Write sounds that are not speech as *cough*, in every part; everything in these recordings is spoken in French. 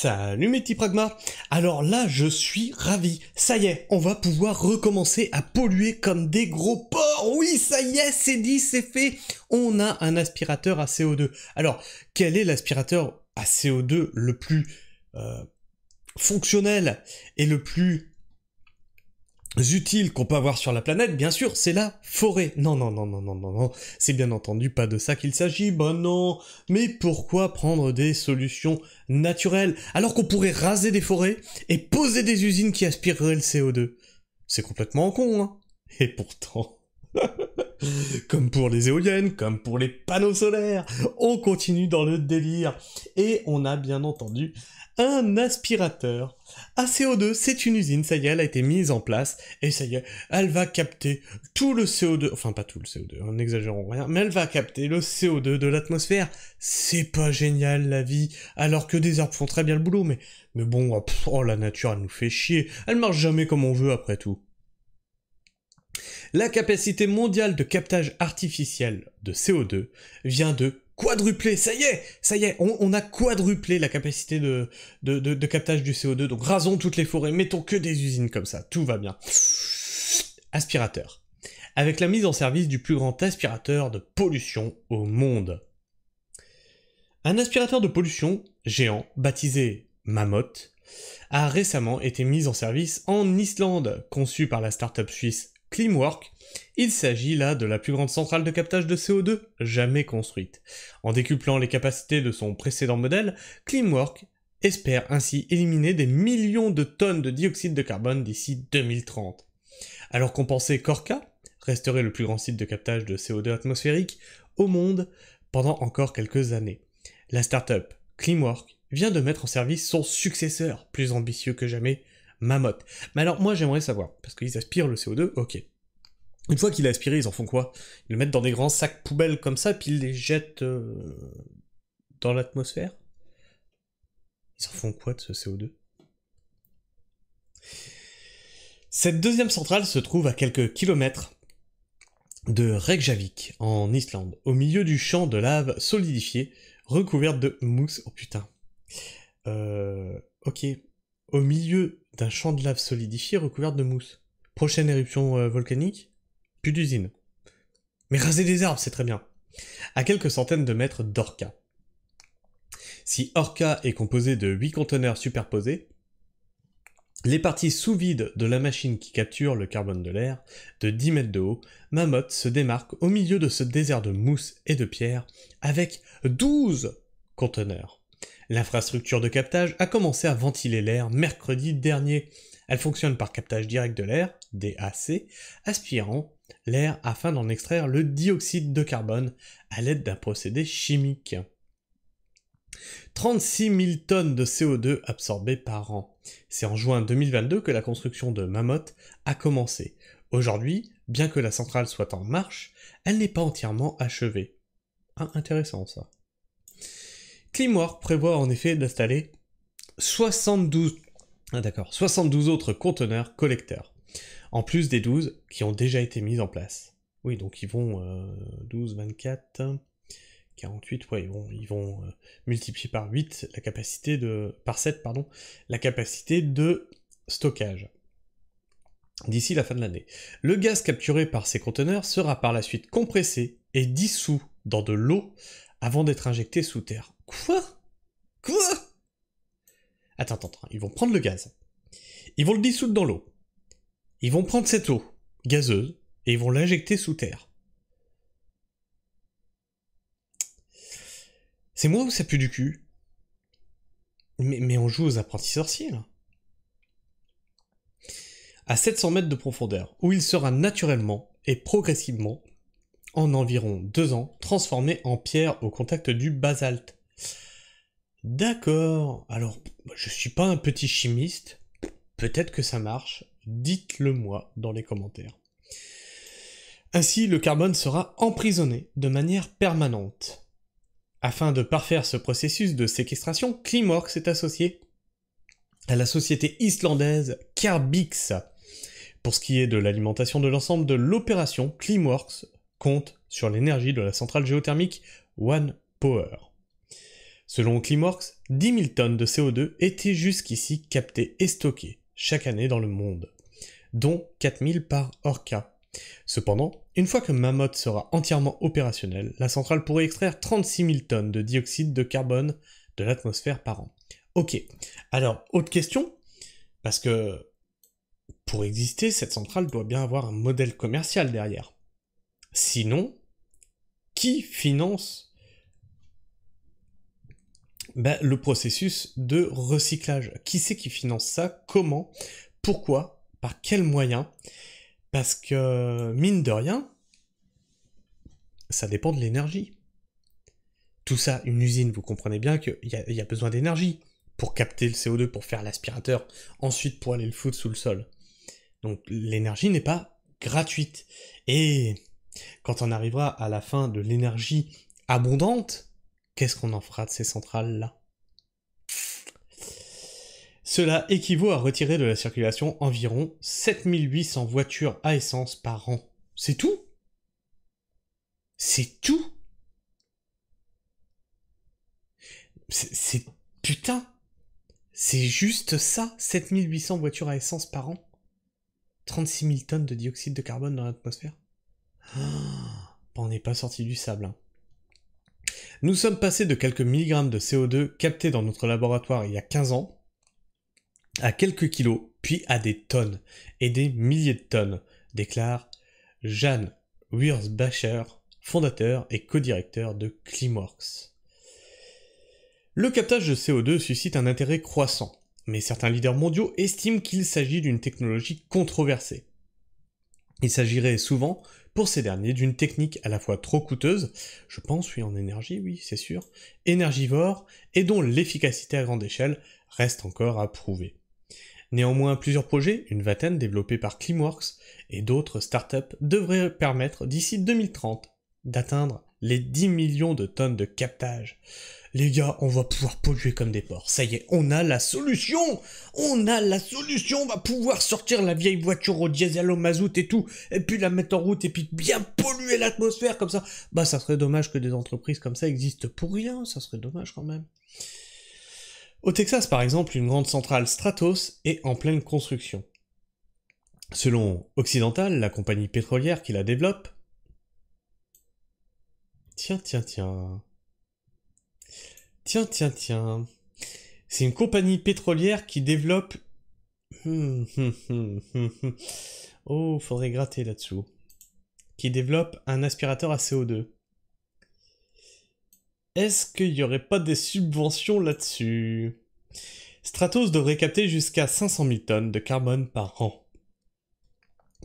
Salut mes petits pragmas Alors là, je suis ravi. Ça y est, on va pouvoir recommencer à polluer comme des gros porcs. Oui, ça y est, c'est dit, c'est fait. On a un aspirateur à CO2. Alors, quel est l'aspirateur à CO2 le plus euh, fonctionnel et le plus utiles qu'on peut avoir sur la planète, bien sûr, c'est la forêt. Non, non, non, non, non, non, non, c'est bien entendu pas de ça qu'il s'agit, ben non. Mais pourquoi prendre des solutions naturelles alors qu'on pourrait raser des forêts et poser des usines qui aspireraient le CO2 C'est complètement con, hein Et pourtant... *laughs* comme pour les éoliennes, comme pour les panneaux solaires. On continue dans le délire. Et on a bien entendu un aspirateur. À CO2, c'est une usine, ça y est, elle a été mise en place, et ça y est, elle va capter tout le CO2, enfin pas tout le CO2, on hein, n'exagérons rien, mais elle va capter le CO2 de l'atmosphère. C'est pas génial la vie, alors que des arbres font très bien le boulot, mais, mais bon, oh la nature, elle nous fait chier, elle marche jamais comme on veut après tout la capacité mondiale de captage artificiel de CO2 vient de quadrupler. Ça y est, ça y est, on, a quadruplé la capacité de, de, captage du CO2. Donc rasons toutes les forêts, mettons que des usines comme ça, tout va bien. Aspirateur. Avec la mise en service du plus grand aspirateur de pollution au monde. Un aspirateur de pollution géant, baptisé Mammoth, a récemment été mis en service en Islande. Conçu par la start-up suisse Climwork, il s'agit là de la plus grande centrale de captage de CO2 jamais construite. En décuplant les capacités de son précédent modèle, Climwork espère ainsi éliminer des millions de tonnes de dioxyde de carbone d'ici 2030. Alors qu'on pensait qu'Orca resterait le plus grand site de captage de CO2 atmosphérique au monde pendant encore quelques années, la start-up Climwork vient de mettre en service son successeur, plus ambitieux que jamais, Mamotte. Mais alors, moi, j'aimerais savoir, parce qu'ils aspirent le CO2, ok. Une fois qu'il l'aspirent, aspiré, ils en font quoi Ils le mettent dans des grands sacs poubelles comme ça, puis ils les jettent euh, dans l'atmosphère Ils en font quoi de ce CO2 Cette deuxième centrale se trouve à quelques kilomètres de Reykjavik, en Islande, au milieu du champ de lave solidifié, recouverte de mousse. Oh putain. Euh, ok. Au milieu d'un champ de lave solidifié recouvert de mousse. Prochaine éruption euh, volcanique, plus d'usine. Mais raser des arbres, c'est très bien. À quelques centaines de mètres d'Orca. Si Orca est composé de 8 conteneurs superposés, les parties sous vide de la machine qui capture le carbone de l'air, de 10 mètres de haut, Mammoth se démarque au milieu de ce désert de mousse et de pierre avec 12 conteneurs. L'infrastructure de captage a commencé à ventiler l'air mercredi dernier. Elle fonctionne par captage direct de l'air, DAC, aspirant l'air afin d'en extraire le dioxyde de carbone à l'aide d'un procédé chimique. 36 000 tonnes de CO2 absorbées par an. C'est en juin 2022 que la construction de Mammoth a commencé. Aujourd'hui, bien que la centrale soit en marche, elle n'est pas entièrement achevée. Ah, intéressant ça. Climwork prévoit en effet d'installer 72, ah 72 autres conteneurs collecteurs, en plus des 12 qui ont déjà été mis en place. Oui, donc ils vont 12, 24, 48, ouais, ils vont, ils euh, multiplier par 8 la capacité de. par 7, pardon, la capacité de stockage d'ici la fin de l'année. Le gaz capturé par ces conteneurs sera par la suite compressé et dissous dans de l'eau avant d'être injecté sous terre. Quoi Quoi attends, attends, attends, ils vont prendre le gaz, ils vont le dissoudre dans l'eau, ils vont prendre cette eau gazeuse et ils vont l'injecter sous terre. C'est moi ou ça pue du cul mais, mais, on joue aux apprentis sorciers, là. À 700 mètres de profondeur, où il sera naturellement et progressivement en environ deux ans, transformé en pierre au contact du basalte. D'accord, alors je ne suis pas un petit chimiste, peut-être que ça marche, dites-le moi dans les commentaires. Ainsi, le carbone sera emprisonné de manière permanente. Afin de parfaire ce processus de séquestration, Climorx est associé à la société islandaise Carbix. Pour ce qui est de l'alimentation de l'ensemble de l'opération, Climworks compte sur l'énergie de la centrale géothermique One Power. Selon Climorx, 10 000 tonnes de CO2 étaient jusqu'ici captées et stockées chaque année dans le monde, dont 4 000 par Orca. Cependant, une fois que Mammoth sera entièrement opérationnelle, la centrale pourrait extraire 36 000 tonnes de dioxyde de carbone de l'atmosphère par an. Ok, alors autre question, parce que pour exister, cette centrale doit bien avoir un modèle commercial derrière. Sinon, qui finance ben, le processus de recyclage Qui c'est qui finance ça Comment Pourquoi Par quels moyens Parce que, mine de rien, ça dépend de l'énergie. Tout ça, une usine, vous comprenez bien qu'il y, y, a besoin d'énergie pour capter le CO2, pour faire l'aspirateur, ensuite pour aller le foutre sous le sol. Donc l'énergie n'est pas gratuite. Et quand on arrivera à la fin de l'énergie abondante, qu'est-ce qu'on en fera de ces centrales-là Cela équivaut à retirer de la circulation environ 7800 voitures à essence par an. C'est tout C'est tout C'est... Putain C'est juste ça 7800 voitures à essence par an 36 000 tonnes de dioxyde de carbone dans l'atmosphère *gasps* on n'est pas sorti du sable. Hein. Nous sommes passés de quelques milligrammes de CO2 captés dans notre laboratoire il y a 15 ans à quelques kilos, puis à des tonnes et des milliers de tonnes, déclare Jeanne Wiersbacher, fondateur et co-directeur de Climworks. Le captage de CO2 suscite un intérêt croissant, mais certains leaders mondiaux estiment qu'il s'agit d'une technologie controversée. Il s'agirait souvent pour ces derniers d'une technique à la fois trop coûteuse, je pense oui en énergie, oui c'est sûr, énergivore, et dont l'efficacité à grande échelle reste encore à prouver. Néanmoins, plusieurs projets, une vingtaine développés par Climworks et d'autres startups devraient permettre d'ici 2030 d'atteindre les 10 millions de tonnes de captage. Les gars, on va pouvoir polluer comme des porcs. Ça y est, on a la solution On a la solution On va pouvoir sortir la vieille voiture au diesel, au mazout et tout, et puis la mettre en route, et puis bien polluer l'atmosphère comme ça. Bah, ça serait dommage que des entreprises comme ça existent pour rien, ça serait dommage quand même. Au Texas, par exemple, une grande centrale Stratos est en pleine construction. Selon Occidental, la compagnie pétrolière qui la développe, Tiens, tiens, tiens. Tiens, tiens, tiens. C'est une compagnie pétrolière qui développe... *laughs* oh, faudrait gratter là-dessous. Qui développe un aspirateur à CO2. Est-ce qu'il n'y aurait pas des subventions là-dessus Stratos devrait capter jusqu'à 500 000 tonnes de carbone par an.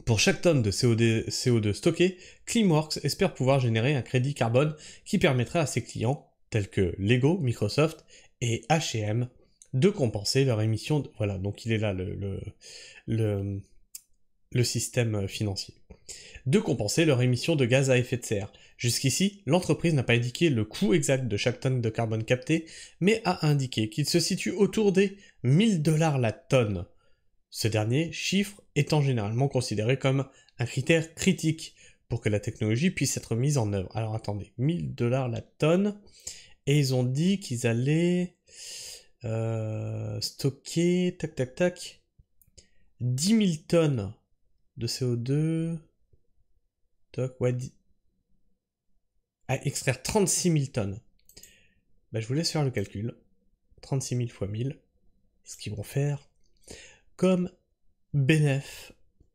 Pour chaque tonne de CO2, stockée, Cleanworks espère pouvoir générer un crédit carbone qui permettra à ses clients, tels que Lego, Microsoft et HM, de compenser leur émission. De... Voilà, donc il est là le, système financier. De compenser leur émission de gaz à effet de serre. Jusqu'ici, l'entreprise n'a pas indiqué le coût exact de chaque tonne de carbone captée, mais a indiqué qu'il se situe autour des 1000 dollars la tonne ce dernier chiffre étant généralement considéré comme un critère critique pour que la technologie puisse être mise en œuvre. Alors attendez, 1000 dollars la tonne, et ils ont dit qu'ils allaient euh, stocker, tac tac tac, 10 000 tonnes de CO2, toc, ouais, à extraire 36 000 tonnes. Bah, je vous laisse faire le calcul. 36 000 fois 1000, ce qu'ils vont faire comme bénéf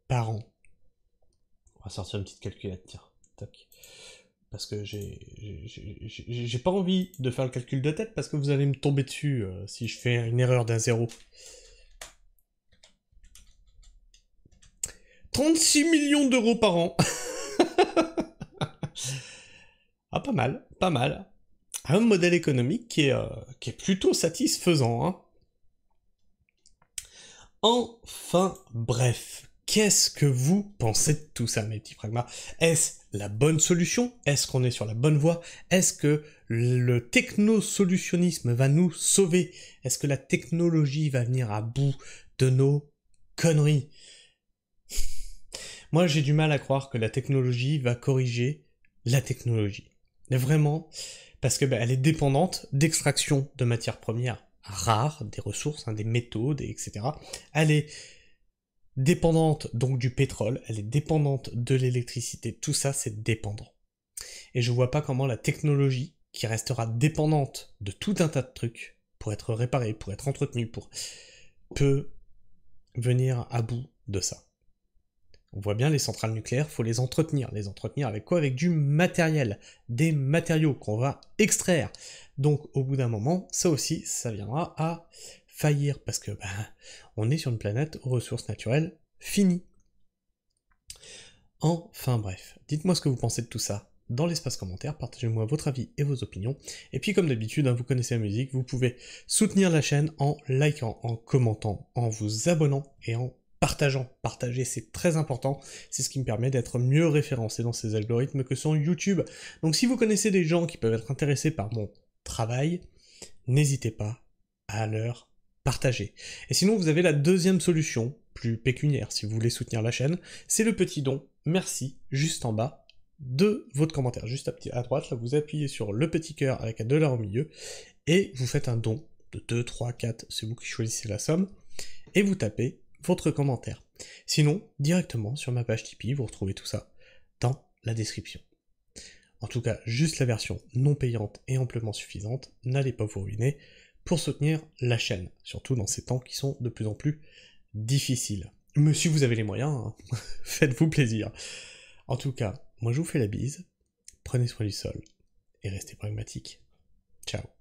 par an. On va sortir une petite calculette, Parce que j'ai pas envie de faire le calcul de tête parce que vous allez me tomber dessus euh, si je fais une erreur d'un zéro. 36 millions d'euros par an. *laughs* ah, pas mal, pas mal. Un modèle économique qui est, euh, qui est plutôt satisfaisant. Hein. Enfin bref, qu'est-ce que vous pensez de tout ça, mes petits pragmas Est-ce la bonne solution Est-ce qu'on est sur la bonne voie Est-ce que le technosolutionnisme va nous sauver Est-ce que la technologie va venir à bout de nos conneries Moi, j'ai du mal à croire que la technologie va corriger la technologie. Vraiment, parce que ben, elle est dépendante d'extraction de matières premières rares, des ressources, hein, des métaux, etc. Elle est dépendante donc du pétrole, elle est dépendante de l'électricité, tout ça c'est dépendant. Et je vois pas comment la technologie, qui restera dépendante de tout un tas de trucs, pour être réparée, pour être entretenue, pour... peut venir à bout de ça. On voit bien les centrales nucléaires, faut les entretenir. Les entretenir avec quoi Avec du matériel, des matériaux qu'on va extraire. Donc au bout d'un moment, ça aussi, ça viendra à faillir parce que ben on est sur une planète aux ressources naturelles finies. Enfin bref, dites-moi ce que vous pensez de tout ça dans l'espace commentaire, partagez-moi votre avis et vos opinions. Et puis comme d'habitude, hein, vous connaissez la musique, vous pouvez soutenir la chaîne en likant, en commentant, en vous abonnant et en partageant. Partager, c'est très important. C'est ce qui me permet d'être mieux référencé dans ces algorithmes que sur YouTube. Donc si vous connaissez des gens qui peuvent être intéressés par mon travail, n'hésitez pas à leur partager. Et sinon, vous avez la deuxième solution, plus pécuniaire si vous voulez soutenir la chaîne, c'est le petit don. Merci, juste en bas de votre commentaire. Juste à, à droite, là, vous appuyez sur le petit cœur avec un dollar au milieu et vous faites un don de 2, 3, 4, c'est vous qui choisissez la somme, et vous tapez votre commentaire. Sinon, directement sur ma page Tipeee, vous retrouvez tout ça dans la description. En tout cas, juste la version non payante et amplement suffisante, n'allez pas vous ruiner pour soutenir la chaîne, surtout dans ces temps qui sont de plus en plus difficiles. si vous avez les moyens, hein, *laughs* faites-vous plaisir. En tout cas, moi je vous fais la bise, prenez soin du sol et restez pragmatique. Ciao